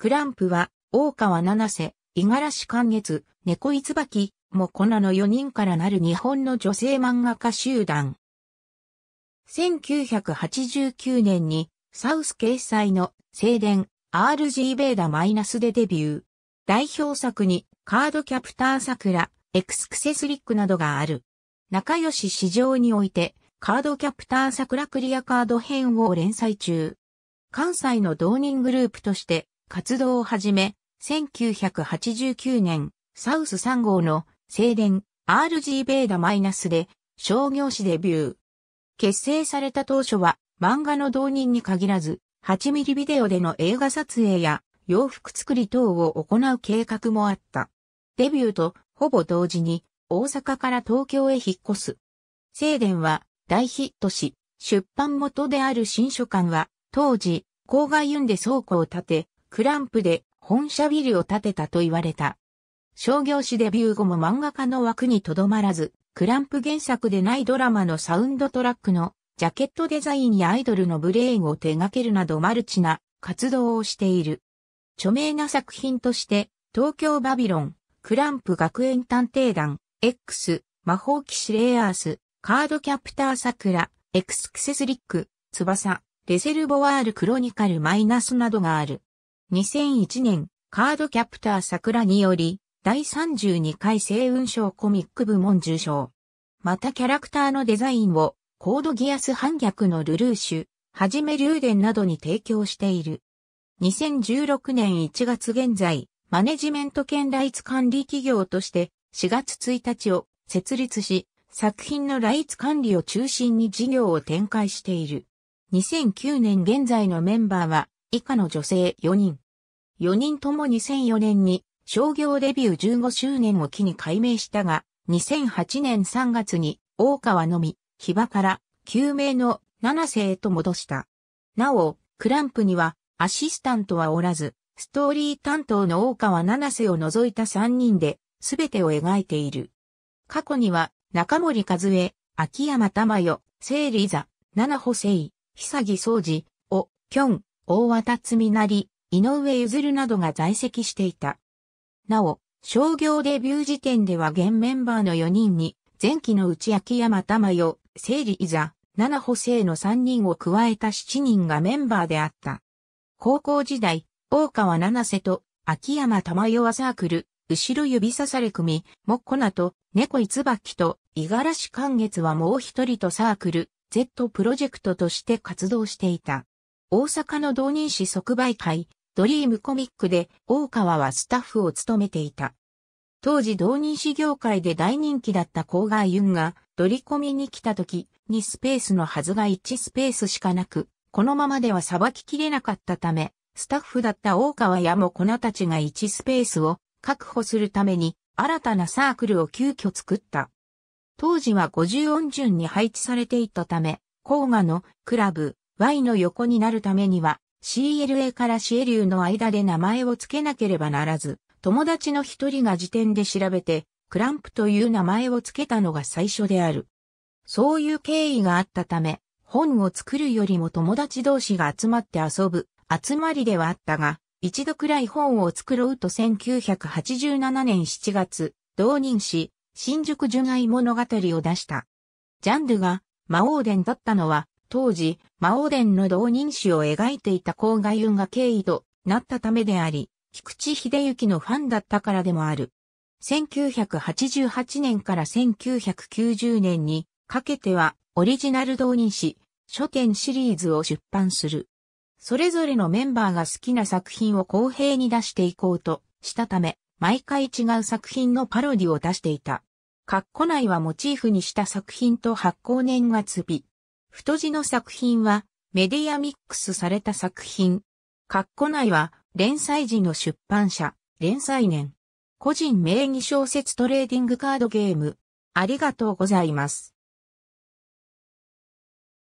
クランプは、大川七瀬、五十嵐寛月、猫いつばき、もこなの4人からなる日本の女性漫画家集団。1989年に、サウス掲載の、静電、RG ベーダマイナスでデビュー。代表作に、カードキャプター桜、エクスクセスリックなどがある。仲良し市場において、カードキャプター桜クリアカード編を連載中。関西の同人グループとして、活動を始め、1989年、サウス3号の静電 RG ベーダマイナスで商業誌デビュー。結成された当初は漫画の導入に限らず、8ミリビデオでの映画撮影や洋服作り等を行う計画もあった。デビューとほぼ同時に大阪から東京へ引っ越す。静電は大ヒットし、出版元である新書館は当時、郊外運で倉庫を建て、クランプで本社ビルを建てたと言われた。商業誌デビュー後も漫画家の枠にとどまらず、クランプ原作でないドラマのサウンドトラックのジャケットデザインやアイドルのブレインを手掛けるなどマルチな活動をしている。著名な作品として、東京バビロン、クランプ学園探偵団、X、魔法騎士レイアース、カードキャプター桜、エクスクセスリック、翼、レセルボワールクロニカルマイナスなどがある。2001年、カードキャプター桜により、第32回星雲賞コミック部門受賞。またキャラクターのデザインを、コードギアス反逆のルルーシュ、はじめ竜電などに提供している。2016年1月現在、マネジメント兼ライツ管理企業として4月1日を設立し、作品のライツ管理を中心に事業を展開している。2009年現在のメンバーは、以下の女性4人。4人とも2004年に商業デビュー15周年を機に改名したが、2008年3月に大川のみ、ヒバから救命の七世へと戻した。なお、クランプにはアシスタントはおらず、ストーリー担当の大川七瀬を除いた3人で全てを描いている。過去には中森和恵、秋山玉代、聖里座、七補正、久木総司、お、きょん、大和つみなり、井上譲るなどが在籍していた。なお、商業デビュー時点では現メンバーの4人に、前期の内秋山玉代、整理いざ、七補正の3人を加えた7人がメンバーであった。高校時代、大川七瀬と秋山玉代はサークル、後ろ指さされ組、もっこなと、猫いつばきと、五十嵐寛月はもう一人とサークル、Z プロジェクトとして活動していた。大阪の同人誌即売会、ドリームコミックで大川はスタッフを務めていた。当時同人誌業界で大人気だった郊外ユンがドリコミに来た時にスペースのはずが1スペースしかなく、このままではさばききれなかったため、スタッフだった大川やも粉たちが1スペースを確保するために新たなサークルを急遽作った。当時は50音順に配置されていたため、甲賀のクラブ、y の横になるためには CLA から CLU の間で名前を付けなければならず、友達の一人が時点で調べて、クランプという名前を付けたのが最初である。そういう経緯があったため、本を作るよりも友達同士が集まって遊ぶ、集まりではあったが、一度くらい本を作ろうと1987年7月、同人誌、新宿純愛物語を出した。ジャンルが魔王伝だったのは、当時、魔王伝の同人誌を描いていた郊外運が経緯となったためであり、菊池秀幸のファンだったからでもある。1988年から1990年にかけてはオリジナル同人誌、書店シリーズを出版する。それぞれのメンバーが好きな作品を公平に出していこうとしたため、毎回違う作品のパロディを出していた。括弧内はモチーフにした作品と発行年月日、太字の作品はメディアミックスされた作品。括弧内は連載時の出版社、連載年。個人名義小説トレーディングカードゲーム。ありがとうございます。